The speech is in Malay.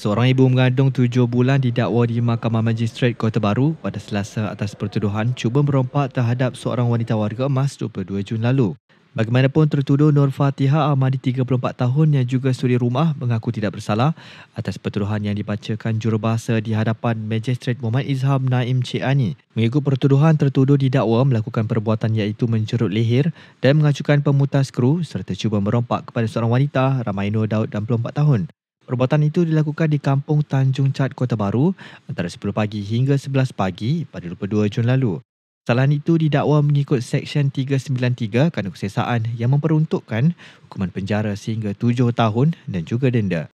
Seorang ibu mengandung tujuh bulan didakwa di Mahkamah magistrat Kota Baru pada selasa atas pertuduhan cuba merompak terhadap seorang wanita warga emas 22 Jun lalu. Bagaimanapun tertuduh Nur Fatiha Ahmadi 34 tahun yang juga suri rumah mengaku tidak bersalah atas pertuduhan yang dibacakan jurubahasa di hadapan Magistrat Muhammad Izham Naim Cik Ani. Mengikut pertuduhan tertuduh didakwa melakukan perbuatan iaitu menjerut leher dan mengacukan pemutas kru serta cuba merompak kepada seorang wanita Ramainur Daud 24 tahun. Perubatan itu dilakukan di Kampung Tanjung Cat Kota Baru antara 10 pagi hingga 11 pagi pada 22 Jun lalu. Salahan itu didakwa mengikut Seksyen 393 Kanun Kesesaan yang memperuntukkan hukuman penjara sehingga 7 tahun dan juga denda.